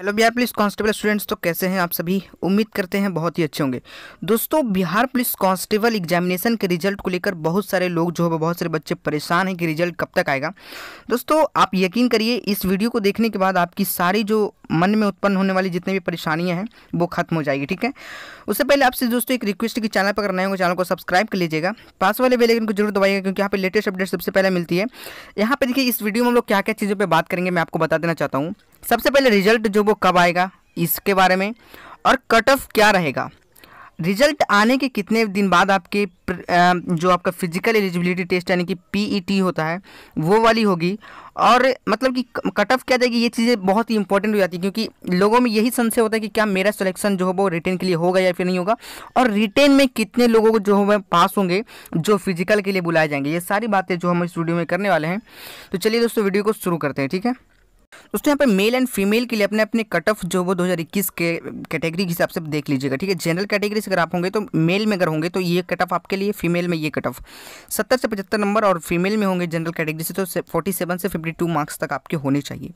Hello Bihar police constable students तो कैसे हैं आप सभी उम्मीद करते हैं बहुत ही अच्छे होंगे दोस्तों बिहार पुलिस कांस्टेबल एग्जामिनेशन के रिजल्ट को लेकर बहुत सारे लोग जो है बहुत सारे बच्चे परेशान हैं कि रिजल्ट कब तक आएगा दोस्तों आप यकीन करिए इस वीडियो को देखने के बाद आपकी सारी जो मन में उत्पन्न होने वाली जितनी भी परेशानियाँ हैं वो खत्म हो जाएगी ठीक है उससे पहले आपसे दोस्तों एक रिक्वेस्ट की चैनल पर करना है चैनल को सब्सक्राइब कर लीजिएगा पास वाले बेलाइकन को जरूर दबाइएगा क्योंकि यहाँ पर लेटेस्ट अपडेट सबसे पहले मिलती है यहाँ पर देखिए इस वीडियो में हम लोग क्या क्या चीज़ों पर बात करेंगे मैं आपको बता देना चाहता हूँ सबसे पहले रिजल्ट जो वो कब आएगा इसके बारे में और कट ऑफ क्या रहेगा रिजल्ट आने के कितने दिन बाद आपके जो आपका फिजिकल एलिजिबिलिटी टेस्ट यानी कि पीईटी e होता है वो वाली होगी और मतलब कि कट ऑफ क्या जाएगी ये चीज़ें बहुत ही इंपॉर्टेंट हो जाती है क्योंकि लोगों में यही संशय होता है कि क्या मेरा सिलेक्शन जो है वो रिटेन के लिए होगा या फिर नहीं होगा और रिटेन में कितने लोगों को जो है पास होंगे जो फिजिकल के लिए बुलाए जाएंगे ये सारी बातें जो हम इस वीडियो में करने वाले हैं तो चलिए दोस्तों वीडियो को शुरू करते हैं ठीक है दोस्तों यहाँ पर मेल एंड फीमेल के लिए अपने अपने कट ऑफ जो वो 2021 के कैटेगरी के हिसाब से देख लीजिएगा ठीक है जनरल कैटेगरी से अगर आप होंगे तो मेल में अगर होंगे तो ये कट ऑफ आपके लिए फीमेल में ये कट ऑफ सत्तर से पचहत्तर नंबर और फीमेल में होंगे जनरल कैटेगरी से तो फोर्टी सेवन से फिफ्टी टू मार्क्स तक आपके होने चाहिए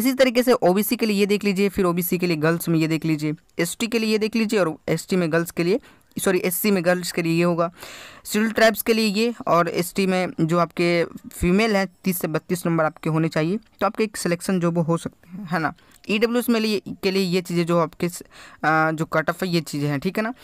इसी तरीके से ओ के लिए ये देख लीजिए फिर ओ के लिए गर्ल्स में ये देख लीजिए एस के लिए ये देख लीजिए और एस में गर्ल्स के लिए सॉरी एससी में गर्ल्स के लिए ये होगा सिविल ट्राइब्स के लिए ये और एसटी में जो आपके फीमेल हैं तीस से बत्तीस नंबर आपके होने चाहिए तो आपके एक सिलेक्शन जो वो हो सकते हैं है ना ई डब्ल्यू एस में लिए के लिए ये चीज़ें जो आपके जो कट ऑफ है ये चीज़ें हैं ठीक है ना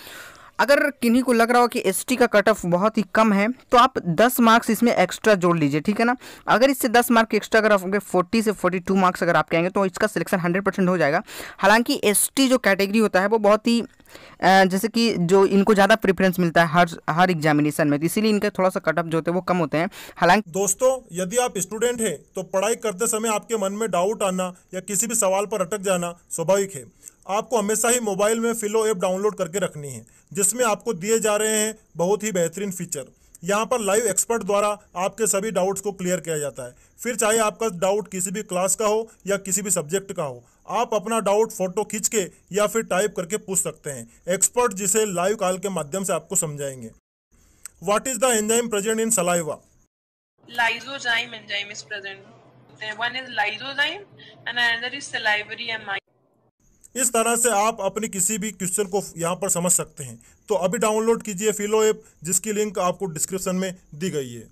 अगर किन्हीं को लग रहा हो कि एस का कट ऑफ बहुत ही कम है तो आप दस मार्क्स इसमें एक्स्ट्रा जोड़ लीजिए ठीक है ना अगर इससे दस मार्क्स एक्स्ट्रा अगर आपके फोर्टी से फोर्टी टू मार्क्स अगर आपके आएंगे तो इसका सिलेक्शन हंड्रेड परसेंट हो जाएगा हालांकि एस जो कैटेगरी होता है वो बहुत ही जैसे कि जो इनको ज़्यादा प्रेफरेंस मिलता है हर हर एग्जामिनेशन में तो इसीलिए इनका थोड़ा सा कट ऑफ जो होते हैं वो कम होते हैं हालांकि दोस्तों यदि आप स्टूडेंट हैं तो पढ़ाई करते समय आपके मन में डाउट आना या किसी भी सवाल पर अटक जाना स्वाभाविक है आपको हमेशा ही मोबाइल में फिलो ऐप डाउनलोड करके रखनी है जिसमें आपको दिए जा रहे हैं बहुत ही बेहतरीन फीचर यहाँ पर लाइव एक्सपर्ट द्वारा आपके सभी डाउट्स को क्लियर किया जाता है फिर चाहे आपका डाउट किसी भी क्लास का हो या किसी भी सब्जेक्ट का हो आप अपना डाउट फोटो खींच के या फिर टाइप करके पूछ सकते हैं एक्सपर्ट जिसे लाइव कॉल के माध्यम से आपको समझाएंगे what is the enzyme present in saliva lysozyme enzyme is present. One is lysozyme and another is salivary amine. इस तरह से आप अपने किसी भी क्वेश्चन को यहाँ पर समझ सकते हैं तो अभी डाउनलोड कीजिए फिलो ऐप जिसकी लिंक आपको डिस्क्रिप्शन में दी गई है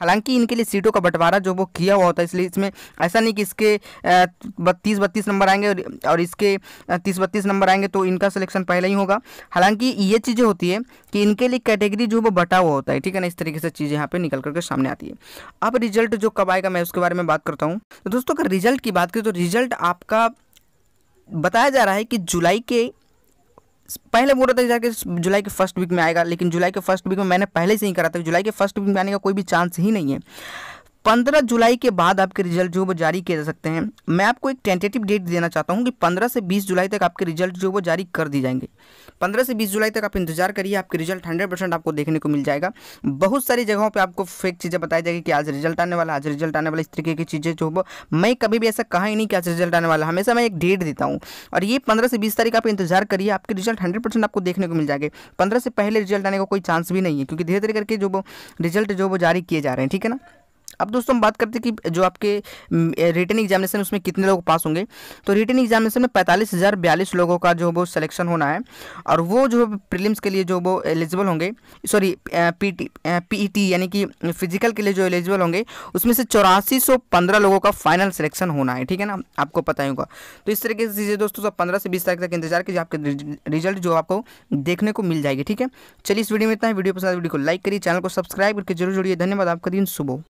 हालांकि इनके लिए सीटों का बंटवारा जो वो किया हुआ होता है इसलिए इसमें ऐसा नहीं कि इसके बत्तीस बत्तीस नंबर आएंगे और इसके तीस बत्तीस नंबर आएंगे तो इनका सिलेक्शन पहले ही होगा हालांकि ये चीज़ें होती है कि इनके लिए कैटेगरी जो वो बटा हुआ होता है ठीक है ना इस तरीके से चीज़ें यहाँ पर निकल करके सामने आती है अब रिजल्ट जो कब आएगा मैं उसके बारे में बात करता हूँ तो दोस्तों अगर रिजल्ट की बात करें तो रिजल्ट आपका बताया जा रहा है कि जुलाई के पहले बोल रहा था जाके जुलाई के फर्स्ट वीक में आएगा लेकिन जुलाई के फर्स्ट वीक में मैंने पहले से ही करा था जुलाई के फर्स्ट वीक में आने का कोई भी चांस ही नहीं है पंद्रह जुलाई के बाद आपके रिजल्ट जो वो जारी किए जा सकते हैं मैं आपको एक टेंटेटिव डेट देना चाहता हूँ कि पंद्रह से बीस जुलाई तक आपके रिजल्ट जो वो जारी कर दी जाएंगे पंद्रह से बीस जुलाई तक आप इंतजार करिए आपके रिजल्ट हंड्रेड परसेंट आपको देखने को मिल जाएगा बहुत सारी जगहों पर आपको फेक चीज़ें बताई जाएगी कि आज रिजल्ट आने वाला आज रिजल्ट आने वाला इस तरीके की चीज़ें जो वो मैं कभी भी ऐसा कहा ही नहीं कि आज रिजल्ट आने वाला हमेशा मैं एक डेट देता हूँ और ये पंद्रह से बीस तारीख आप इंतजार करिए आपके रिजल्ट हंड्रेड आपको देखने को मिल जाएंगे पंद्रह से पहले रिजल्ट आने का कोई चांस भी नहीं है क्योंकि धीरे धीरे करके जो वो रिजल्ट जो वो जारी किए जा रहे हैं ठीक है ना अब दोस्तों हम बात करते हैं कि जो आपके रिटर्न एग्जामिनेशन उसमें कितने लोग पास होंगे तो रिटर्न एग्जामिनेशन में पैंतालीस हज़ार बयालीस लोगों का जो वो सिलेक्शन होना है और वो जो प्रीलिम्स के लिए जो वो एलिजिबल होंगे sorry P T P T यानी कि फिजिकल के लिए जो एलिजिबल होंगे उसमें से चौरासी सौ पंद्रह लोगों का फाइनल सिलेक्शन होना है ठीक है ना आपको पता ही होगा तो इस तरीके से चीज़ें दोस्तों सब तो पंद्रह से बीस तारीख तक इंतजार कीजिए आपके रिजल्ट जो आपको देखने को मिल जाएगी ठीक है चलिए इस वीडियो में इतना है वीडियो पसंद तो वीडियो को लाइक करिए चैनल को सब्सक्राइब करके जरूर जुड़िए धन्यवाद आपका दिन सुबह